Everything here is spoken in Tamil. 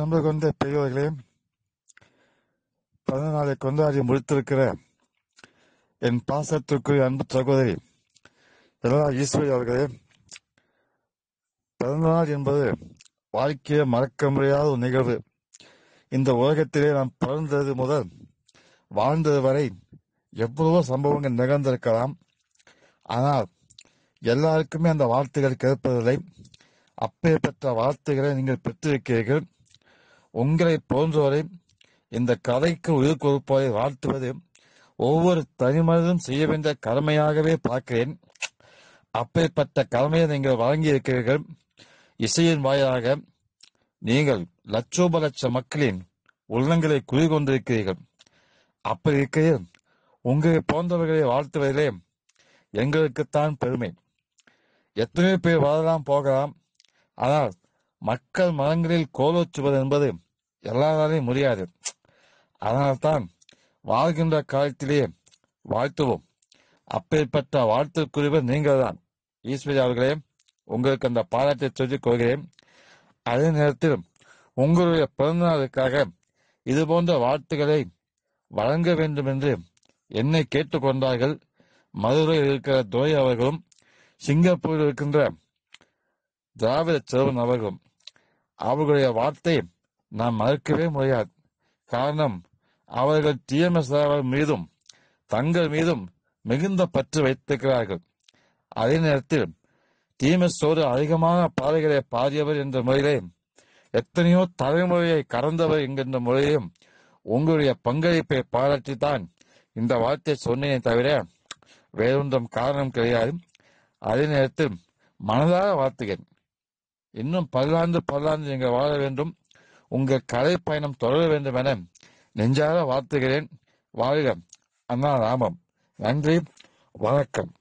நம்ப கொண்ட பெரியவர்களே நாளை கொண்டாடி முடித்திருக்கிற என் பாசத்திற்குரிய அன்பு சகோதரி எல்லா ஈஸ்வரி அவர்களே பிறந்தநாள் என்பது வாழ்க்கையை மறக்க முடியாத ஒரு நிகழ்வு இந்த உலகத்திலே நாம் பிறந்தது முதல் வாழ்ந்தது வரை எவ்வளவோ சம்பவங்கள் நிகழ்ந்திருக்கலாம் ஆனால் எல்லாருக்குமே அந்த வார்த்தைகள் கேட்பதில்லை அப்பேற்பட்ட வார்த்தைகளை நீங்கள் பெற்றிருக்கிறீர்கள் உங்களை போன்றோரை இந்த கதைக்கு உயிர் கொடுப்பதை வாழ்த்துவது ஒவ்வொரு தனிமனிதனும் செய்ய வேண்டிய கடமையாகவே பார்க்கிறேன் அப்பேற்பட்ட கடமையை நீங்கள் வழங்கி இருக்கிறீர்கள் இசையின் வாயிலாக நீங்கள் லட்சோப லட்ச மக்களின் உள்ளங்களை குறிகொண்டிருக்கிறீர்கள் அப்படி இருக்கையில் உங்களை போன்றவர்களை வாழ்த்துவதிலே எங்களுக்குத்தான் பெருமை எத்தனையோ பேர் வரலாம் போகலாம் ஆனால் மக்கள் மனங்களில் கோலோச்சுவது என்பது எல்லாராலையும் முடியாது அதனால்தான் வாழ்கின்ற காலத்திலேயே வாழ்த்துவோம் அப்பேற்பட்ட வாழ்த்துக்குரியவர் நீங்கள் தான் ஈஸ்வரி அவர்களே உங்களுக்கு அந்த பாராட்டை சொல்லிக் கொள்கிறேன் அதே நேரத்தில் உங்களுடைய பிறந்தநாளுக்காக இதுபோன்ற வாழ்த்துக்களை வழங்க வேண்டும் என்று என்னை கேட்டுக்கொண்டார்கள் மதுரையில் இருக்கிற துரை அவர்களும் சிங்கப்பூரில் இருக்கின்ற திராவிட சிறுவன் அவர்களும் அவர்களுடைய வார்த்தை நாம் மறுக்கவே முடியாது காரணம் அவர்கள் டிஎம்எஸ் மீதும் தங்கள் மீதும் மிகுந்த பற்று வைத்திருக்கிறார்கள் அதே நேரத்தில் ஒரு அதிகமான பாதைகளை பாதியவர் என்ற முறையிலே எத்தனையோ தலைமுறையை கடந்தவர் என்கின்ற முறையிலும் உங்களுடைய பங்களிப்பை பாராட்டித்தான் இந்த வார்த்தை சொன்னேனே தவிர வேறொன்றும் காரணம் கிடையாது அதே நேரத்தில் மனதாக வார்த்தைகள் இன்னும் பல்லாண்டு பல்லாண்டு நீங்க வாழ வேண்டும் உங்கள் கலை பயணம் தொடர வேண்டும் என நெஞ்சார வாழ்த்துகிறேன் வாழ்க அண்ணா ராமம் நன்றி வணக்கம்